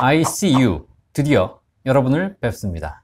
ICU 드디어 여러분을 뵙습니다.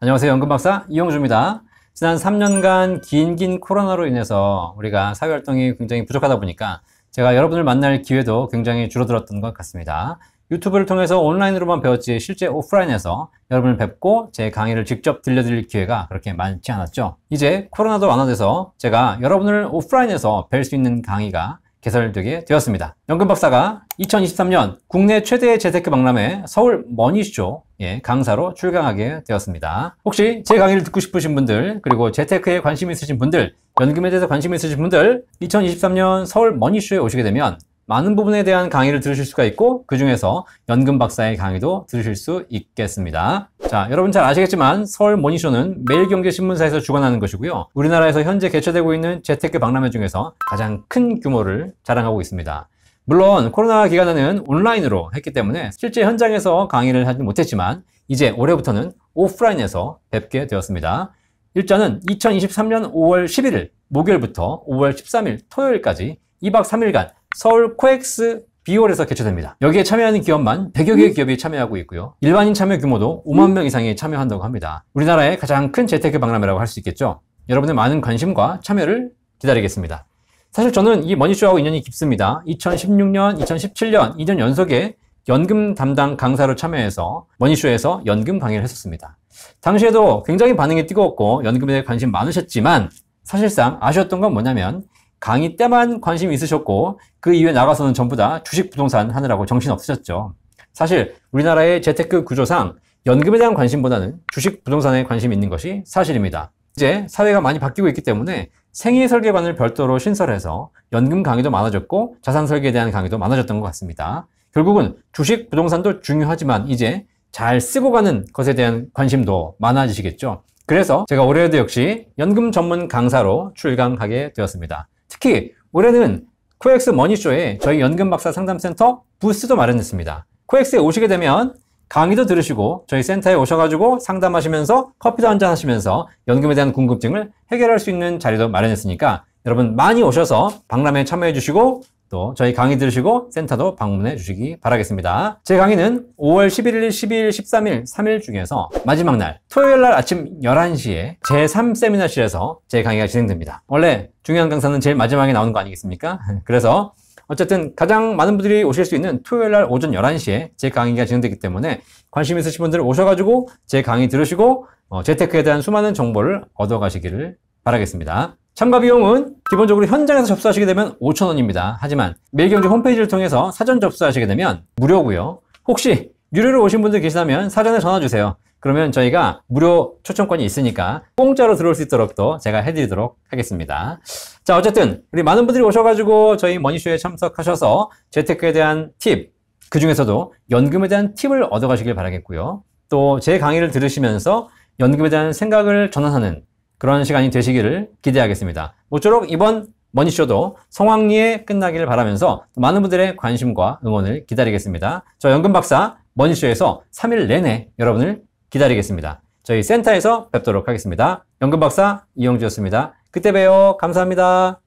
안녕하세요. 연금박사 이용주입니다. 지난 3년간 긴긴 코로나로 인해서 우리가 사회활동이 굉장히 부족하다 보니까 제가 여러분을 만날 기회도 굉장히 줄어들었던 것 같습니다. 유튜브를 통해서 온라인으로만 배웠지 실제 오프라인에서 여러분을 뵙고 제 강의를 직접 들려드릴 기회가 그렇게 많지 않았죠. 이제 코로나도 완화돼서 제가 여러분을 오프라인에서 뵐 수 있는 강의가 개설되게 되었습니다. 연금박사가 2023년 국내 최대의 재테크 박람회 서울 머니쇼 예, 강사로 출강하게 되었습니다. 혹시 제 강의를 듣고 싶으신 분들 그리고 재테크에 관심 있으신 분들 연금에 대해서 관심 있으신 분들 2023년 서울 머니쇼에 오시게 되면 많은 부분에 대한 강의를 들으실 수가 있고 그 중에서 연금 박사의 강의도 들으실 수 있겠습니다. 자, 여러분 잘 아시겠지만 서울 모니쇼는 매일경제신문사에서 주관하는 것이고요. 우리나라에서 현재 개최되고 있는 재테크 박람회 중에서 가장 큰 규모를 자랑하고 있습니다. 물론 코로나 기간에는 온라인으로 했기 때문에 실제 현장에서 강의를 하지 못했지만 이제 올해부터는 오프라인에서 뵙게 되었습니다. 일자는 2023년 5월 11일 목요일부터 5월 13일 토요일까지 2박 3일간 서울 코엑스 비월에서 개최됩니다. 여기에 참여하는 기업만 100여 개의 음. 기업이 참여하고 있고요. 일반인 참여 규모도 5만 음. 명 이상이 참여한다고 합니다. 우리나라의 가장 큰 재테크 박람회라고 할 수 있겠죠. 여러분의 많은 관심과 참여를 기다리겠습니다. 사실 저는 이 머니쇼하고 인연이 깊습니다. 2016년, 2017년 2년 연속에 연금 담당 강사로 참여해서 머니쇼에서 연금 강의를 했었습니다. 당시에도 굉장히 반응이 뜨거웠고 연금에 대해 관심 많으셨지만 사실상 아쉬웠던 건 뭐냐면 강의 때만 관심이 있으셨고 그 이후에 나가서는 전부 다 주식 부동산 하느라고 정신 없으셨죠. 사실 우리나라의 재테크 구조상 연금에 대한 관심보다는 주식 부동산에 관심이 있는 것이 사실입니다. 이제 사회가 많이 바뀌고 있기 때문에 생애 설계반을 별도로 신설해서 연금 강의도 많아졌고 자산 설계에 대한 강의도 많아졌던 것 같습니다. 결국은 주식 부동산도 중요하지만 이제 잘 쓰고 가는 것에 대한 관심도 많아지시겠죠. 그래서 제가 올해에도 역시 연금 전문 강사로 출강하게 되었습니다. 특히 올해는 코엑스 머니쇼에 저희 연금박사 상담센터 부스도 마련했습니다. 코엑스에 오시게 되면 강의도 들으시고 저희 센터에 오셔가지고 상담하시면서 커피도 한잔 하시면서 연금에 대한 궁금증을 해결할 수 있는 자리도 마련했으니까 여러분 많이 오셔서 박람회에 참여해 주시고 또 저희 강의 들으시고 센터도 방문해 주시기 바라겠습니다. 제 강의는 5월 11일, 12일, 13일, 3일 중에서 마지막 날 토요일 날 아침 11시에 제3세미나실에서 제 강의가 진행됩니다. 원래 중요한 강사는 제일 마지막에 나오는 거 아니겠습니까? 그래서 어쨌든 가장 많은 분들이 오실 수 있는 토요일 날 오전 11시에 제 강의가 진행되기 때문에 관심 있으신 분들 오셔가지고 제 강의 들으시고 어, 재테크에 대한 수많은 정보를 얻어가시기를 바라겠습니다. 참가 비용은 기본적으로 현장에서 접수하시게 되면 5천원입니다 하지만 매일경제 홈페이지를 통해서 사전 접수하시게 되면 무료고요 혹시 유료로 오신 분들 계시다면 사전에 전화주세요 그러면 저희가 무료 초청권이 있으니까 공짜로 들어올 수 있도록 또 제가 해드리도록 하겠습니다 자 어쨌든 우리 많은 분들이 오셔가지고 저희 머니쇼에 참석하셔서 재테크에 대한 팁그 중에서도 연금에 대한 팁을 얻어가시길 바라겠고요 또 제 강의를 들으시면서 연금에 대한 생각을 전환하는 그런 시간이 되시기를 기대하겠습니다. 모쪼록 이번 머니쇼도 성황리에 끝나기를 바라면서 많은 분들의 관심과 응원을 기다리겠습니다. 저 연금박사 머니쇼에서 3일 내내 여러분을 기다리겠습니다. 저희 센터에서 뵙도록 하겠습니다. 연금박사 이용주였습니다 그때 봬요. 감사합니다.